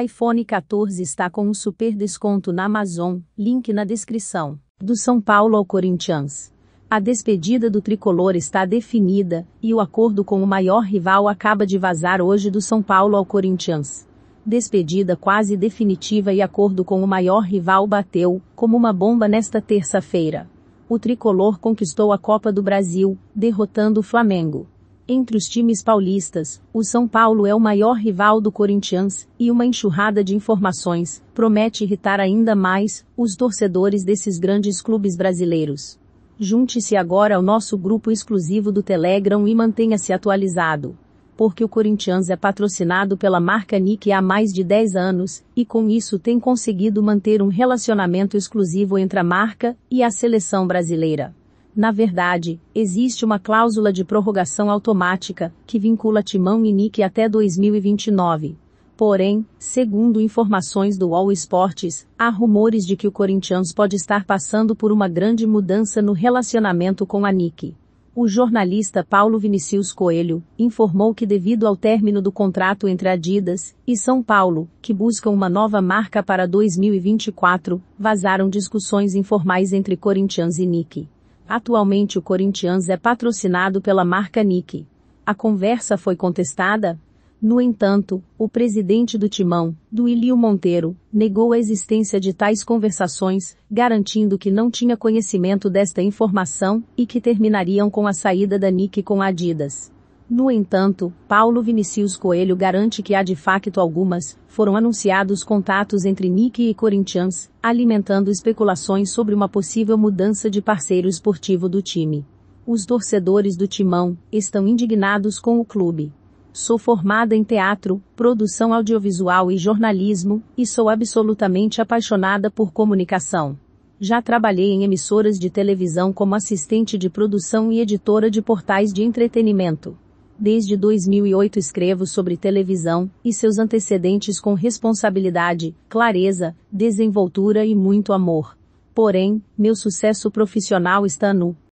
iPhone 14 está com um super desconto na Amazon, link na descrição. Do São Paulo ao Corinthians. A despedida do tricolor está definida, e o acordo com o maior rival acaba de vazar hoje do São Paulo ao Corinthians. Despedida quase definitiva e acordo com o maior rival bateu, como uma bomba nesta terça-feira. O tricolor conquistou a Copa do Brasil, derrotando o Flamengo. Entre os times paulistas, o São Paulo é o maior rival do Corinthians, e uma enxurrada de informações promete irritar ainda mais os torcedores desses grandes clubes brasileiros. Junte-se agora ao nosso grupo exclusivo do Telegram e mantenha-se atualizado. Porque o Corinthians é patrocinado pela marca Nike há mais de 10 anos, e com isso tem conseguido manter um relacionamento exclusivo entre a marca e a seleção brasileira. Na verdade, existe uma cláusula de prorrogação automática, que vincula Timão e Nick até 2029. Porém, segundo informações do All Sports, há rumores de que o Corinthians pode estar passando por uma grande mudança no relacionamento com a Nick. O jornalista Paulo Vinicius Coelho informou que devido ao término do contrato entre Adidas e São Paulo, que buscam uma nova marca para 2024, vazaram discussões informais entre Corinthians e Nick. Atualmente o Corinthians é patrocinado pela marca Nike. A conversa foi contestada? No entanto, o presidente do Timão, Duílio Monteiro, negou a existência de tais conversações, garantindo que não tinha conhecimento desta informação e que terminariam com a saída da Nike com a Adidas. No entanto, Paulo Vinicius Coelho garante que há de facto algumas, foram anunciados contatos entre Nick e Corinthians, alimentando especulações sobre uma possível mudança de parceiro esportivo do time. Os torcedores do Timão estão indignados com o clube. Sou formada em teatro, produção audiovisual e jornalismo, e sou absolutamente apaixonada por comunicação. Já trabalhei em emissoras de televisão como assistente de produção e editora de portais de entretenimento Desde 2008 escrevo sobre televisão e seus antecedentes com responsabilidade, clareza, desenvoltura e muito amor. Porém, meu sucesso profissional está nu,